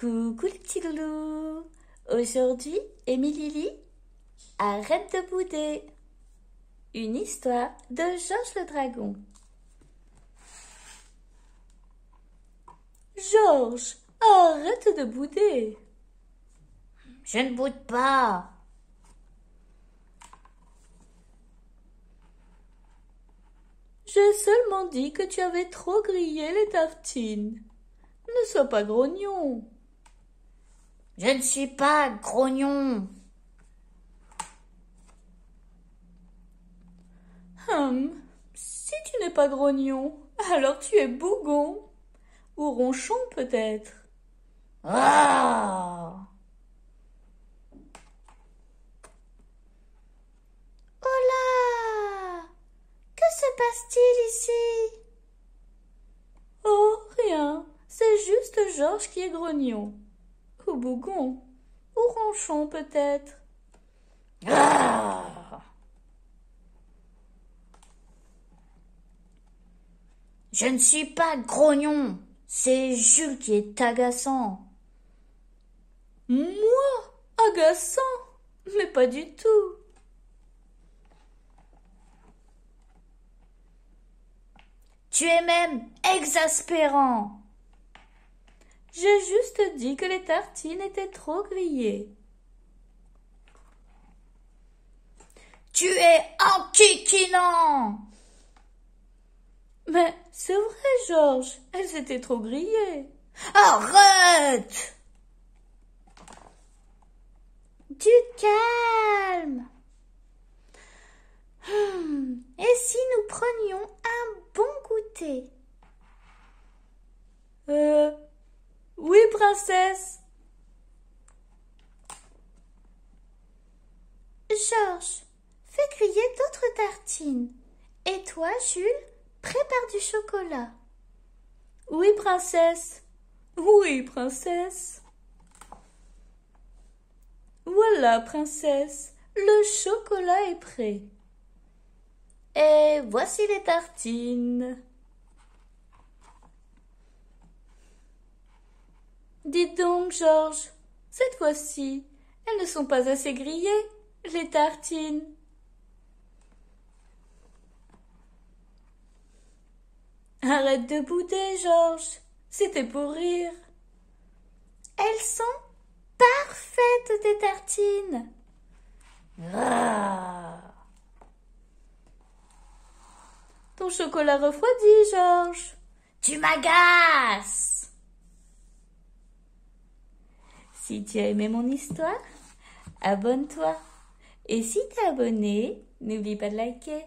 Coucou les petits loulous Aujourd'hui, Émilie Arrête de bouder Une histoire de Georges le Dragon Georges, arrête de bouder Je ne boude pas J'ai seulement dit que tu avais trop grillé les tartines. Ne sois pas grognon. Je ne suis pas grognon. Hum, si tu n'es pas grognon, alors tu es bougon. Ou ronchon peut-être. Ah oh là Que se passe-t-il ici Oh, rien. C'est juste Georges qui est grognon. Bougon, au Ronchon peut-être. Ah Je ne suis pas grognon, c'est Jules qui est agaçant. Moi Agaçant Mais pas du tout. Tu es même exaspérant. J'ai juste dit que les tartines étaient trop grillées. Tu es enquiquinant Mais c'est vrai, Georges, elles étaient trop grillées. Arrête Du calme hmm. Et si nous prenions un bon goûter princesse. Georges, fais crier d'autres tartines. Et toi, Jules, prépare du chocolat. Oui, princesse. Oui, princesse. Voilà, princesse, le chocolat est prêt. Et voici les tartines. Dites donc, Georges, cette fois-ci, elles ne sont pas assez grillées, les tartines. Arrête de bouder, Georges. C'était pour rire. Elles sont parfaites, tes tartines. Ah. Ton chocolat refroidit, Georges. Tu m'agaces. Si tu as aimé mon histoire, abonne-toi. Et si tu es abonné, n'oublie pas de liker.